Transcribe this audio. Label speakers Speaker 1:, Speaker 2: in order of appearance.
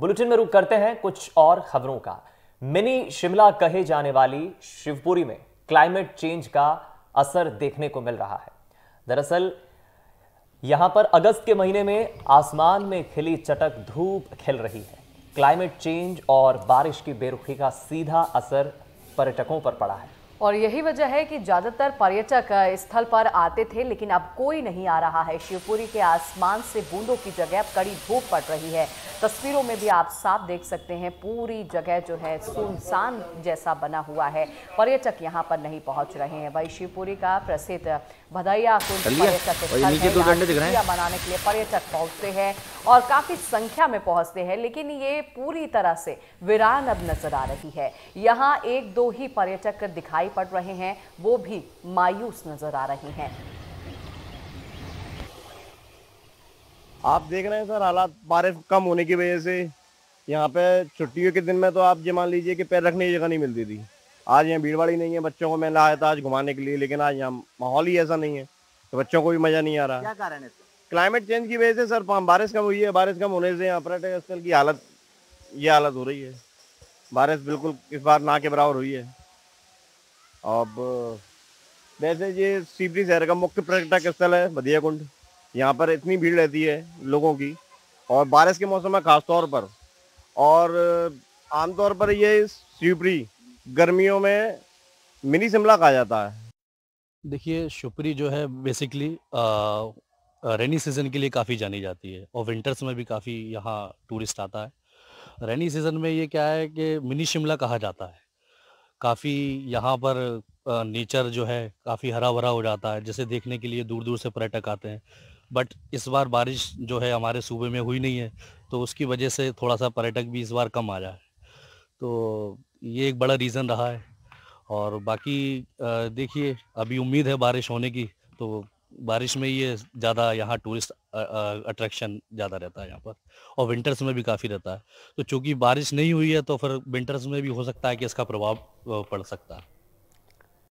Speaker 1: bulletin में रुक करते हैं कुछ और खबरों का मिनी शिमला कहे जाने वाली शिवपुरी में क्लाइमेट चेंज का असर देखने को मिल रहा है दरअसल यहां पर अगस्त के महीने में आसमान में खिली चटक धूप खिल रही है क्लाइमेट चेंज और बारिश की बेरुखी का सीधा असर पर्यटकों पर पड़ा है
Speaker 2: और यही वजह है कि ज़्यादातर पर्यटक स्थल पर आते थे लेकिन अब कोई नहीं आ रहा है शिवपुरी के आसमान से बूंदों की जगह अब कड़ी धूप पड़ रही है तस्वीरों में भी आप साफ देख सकते हैं पूरी जगह जो है सुनसान जैसा बना हुआ है पर्यटक यहाँ पर नहीं पहुंच रहे हैं वही शिवपुरी का प्रसिद्ध भदैया कुंड पर्यटक के लिए पर्यटक पहुंचते हैं और काफ़ी संख्या में पहुंचते हैं लेकिन ये पूरी तरह से वीरान अब नजर आ रही है यहाँ एक दो ही पर्यटक दिखाई दिखाई पड़ रहे हैं वो भी मायूस नजर आ रहे हैं
Speaker 3: आप देख रहे हैं सर हालात बारिश कम होने की वजह से यहाँ पे छुट्टियों के दिन में तो आप ये मान लीजिए कि पैर रखने की जगह नहीं मिलती थी आज यहाँ भीड़ ही नहीं है बच्चों को मैं लाया था आज घुमाने के लिए लेकिन आज यहाँ माहौल ही ऐसा नहीं है तो बच्चों को भी मजा नहीं आ रहा क्या कारण है क्लाइमेट चेंज की वजह से सर बारिश कम हुई है बारिश कम होने से यहाँ पर्यटक स्थल की हालत ये हालत हो रही है बारिश बिल्कुल इस बार ना के बराबर हुई है अब वैसे ये सीपरी शहर का मुख्य पर्यटक स्थल है बदिया कुंड यहाँ पर इतनी भीड़ रहती है लोगों की और बारिश के मौसम में खास तौर पर और आमतौर पर ये शिवपुरी गर्मियों में मिनी शिमला कहा जाता है
Speaker 4: देखिए शिवपुरी जो है बेसिकली रेनी सीज़न के लिए काफ़ी जानी जाती है और विंटर्स में भी काफ़ी यहाँ टूरिस्ट आता है रेनी सीज़न में ये क्या है कि मिनी शिमला कहा जाता है काफ़ी यहाँ पर नेचर जो है काफ़ी हरा भरा हो जाता है जिसे देखने के लिए दूर दूर से पर्यटक आते हैं बट इस बार बारिश जो है हमारे सूबे में हुई नहीं है तो उसकी वजह से थोड़ा सा पर्यटक भी इस बार कम आ जाए तो ये एक बड़ा रीज़न रहा है और बाकी देखिए अभी उम्मीद है बारिश होने की तो बारिश में ये ज़्यादा यहाँ टूरिस्ट अट्रैक्शन ज़्यादा रहता है यहाँ पर और विंटर्स में भी काफ़ी रहता है तो चूंकि बारिश नहीं हुई है तो फिर विंटर्स में भी हो सकता है कि इसका प्रभाव पड़ सकता है